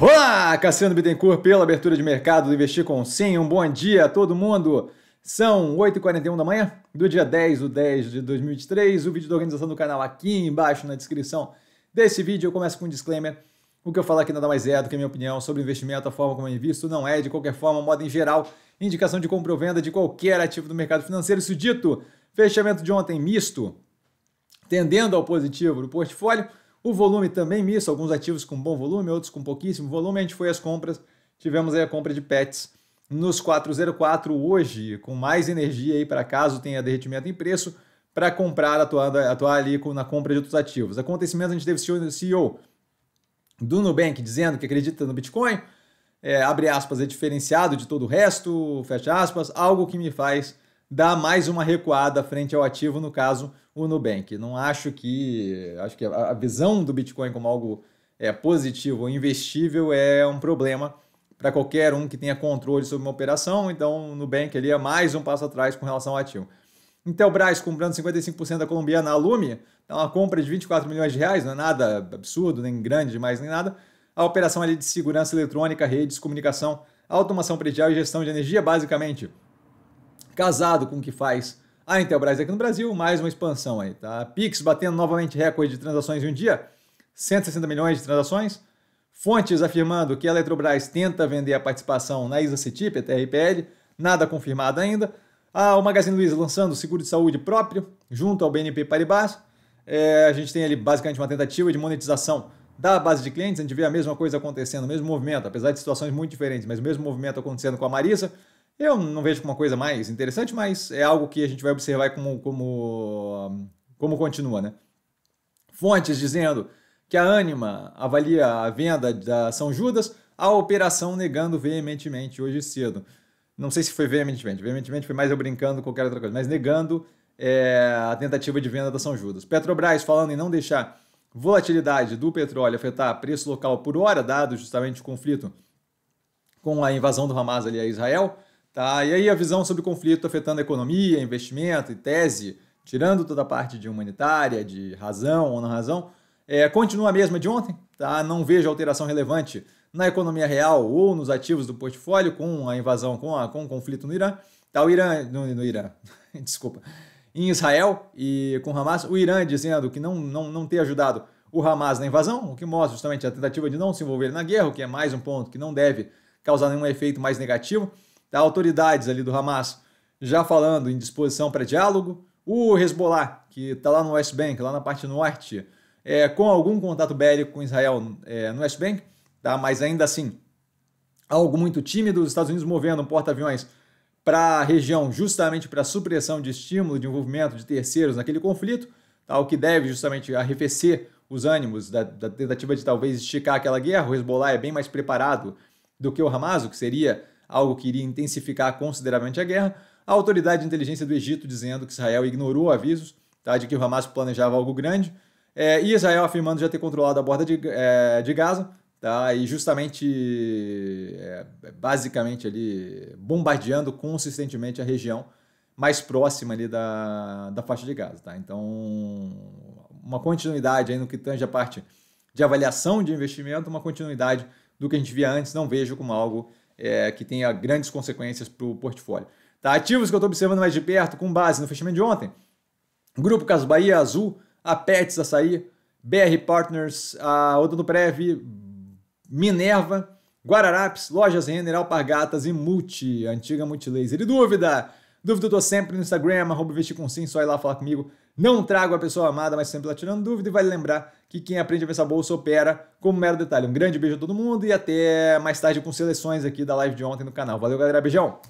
Olá, Cassiano Bittencourt pela abertura de mercado do Investir com Sim. Um bom dia a todo mundo. São 8h41 da manhã do dia 10 do 10 de 2023. O vídeo da organização do canal aqui embaixo na descrição desse vídeo. Eu começo com um disclaimer. O que eu falo aqui nada mais é do que a minha opinião sobre investimento, a forma como eu é invisto, não é de qualquer forma, moda em geral, indicação de compra ou venda de qualquer ativo do mercado financeiro. Isso dito, fechamento de ontem misto, tendendo ao positivo do portfólio. O volume também misto, alguns ativos com bom volume, outros com pouquíssimo volume. A gente foi às compras, tivemos aí a compra de pets nos 404 hoje, com mais energia aí para caso tenha derretimento em preço, para comprar, atuar, atuar ali na compra de outros ativos. Acontecimentos, a gente teve o CEO do Nubank dizendo que acredita no Bitcoin, é, abre aspas, é diferenciado de todo o resto, fecha aspas, algo que me faz dar mais uma recuada frente ao ativo, no caso, o Nubank. Não acho que. Acho que a visão do Bitcoin como algo é, positivo, investível, é um problema para qualquer um que tenha controle sobre uma operação. Então, o Nubank ali é mais um passo atrás com relação ao ativo. Intelbras comprando 55% da colombiana Alume, dá tá uma compra de 24 milhões de reais, não é nada absurdo, nem grande demais, nem nada. A operação ali de segurança eletrônica, redes, comunicação, automação predial e gestão de energia, basicamente. Casado com o que faz a ah, Intelbras então, aqui no Brasil, mais uma expansão aí, tá? Pix batendo novamente recorde de transações em um dia, 160 milhões de transações. Fontes afirmando que a Eletrobras tenta vender a participação na Isa Citip, a TRPL, nada confirmado ainda. Ah, o Magazine Luiza lançando seguro de saúde próprio, junto ao BNP Paribas. É, a gente tem ali basicamente uma tentativa de monetização da base de clientes, a gente vê a mesma coisa acontecendo, o mesmo movimento, apesar de situações muito diferentes, mas o mesmo movimento acontecendo com a Marisa. Eu não vejo como uma coisa mais interessante, mas é algo que a gente vai observar como, como, como continua, né? Fontes dizendo que a Anima avalia a venda da São Judas, a operação negando veementemente hoje cedo. Não sei se foi veementemente, veementemente foi mais eu brincando com qualquer outra coisa, mas negando é, a tentativa de venda da São Judas. Petrobras falando em não deixar volatilidade do petróleo afetar preço local por hora, dado justamente o conflito com a invasão do Hamas ali a Israel. Tá? E aí a visão sobre o conflito afetando a economia, investimento e tese, tirando toda a parte de humanitária, de razão ou não razão, é, continua a mesma de ontem. Tá? Não vejo alteração relevante na economia real ou nos ativos do portfólio com a invasão, com, a, com o conflito no Irã. Tá, o Irã. No, no Irã, desculpa. Em Israel e com Hamas, o Irã dizendo que não, não, não ter ajudado o Hamas na invasão, o que mostra justamente a tentativa de não se envolver na guerra, o que é mais um ponto que não deve causar nenhum efeito mais negativo tá? autoridades ali do Hamas já falando em disposição para diálogo, o Hezbollah, que está lá no West Bank, lá na parte norte, é, com algum contato bélico com Israel é, no West Bank, tá? mas ainda assim, algo muito tímido, os Estados Unidos movendo porta-aviões para a região justamente para supressão de estímulo de envolvimento de terceiros naquele conflito, tá? o que deve justamente arrefecer os ânimos da, da tentativa de talvez esticar aquela guerra. O Hezbollah é bem mais preparado do que o Hamas, o que seria algo que iria intensificar consideravelmente a guerra, a autoridade de inteligência do Egito dizendo que Israel ignorou avisos tá, de que o Hamas planejava algo grande, é, e Israel afirmando já ter controlado a borda de, é, de Gaza, tá, e justamente, é, basicamente ali, bombardeando consistentemente a região mais próxima ali da, da faixa de Gaza. Tá? Então, uma continuidade aí no que tange a parte de avaliação de investimento, uma continuidade do que a gente via antes, não vejo como algo é, que tenha grandes consequências para o portfólio. Tá, ativos que eu estou observando mais de perto, com base no fechamento de ontem. Grupo Caso Bahia, Azul, a Pets Açaí, BR Partners, a Odontoprev, Minerva, Guararapes, Lojas Renner, Alpargatas e Multi, antiga Multilaser. E dúvida? Dúvida eu estou sempre no Instagram, arroba investir com sim, só ir lá falar comigo. Não trago a pessoa amada, mas sempre lá tirando dúvida. E vale lembrar que quem aprende a pensar bolsa opera como mero detalhe. Um grande beijo a todo mundo e até mais tarde com seleções aqui da live de ontem no canal. Valeu, galera. Beijão!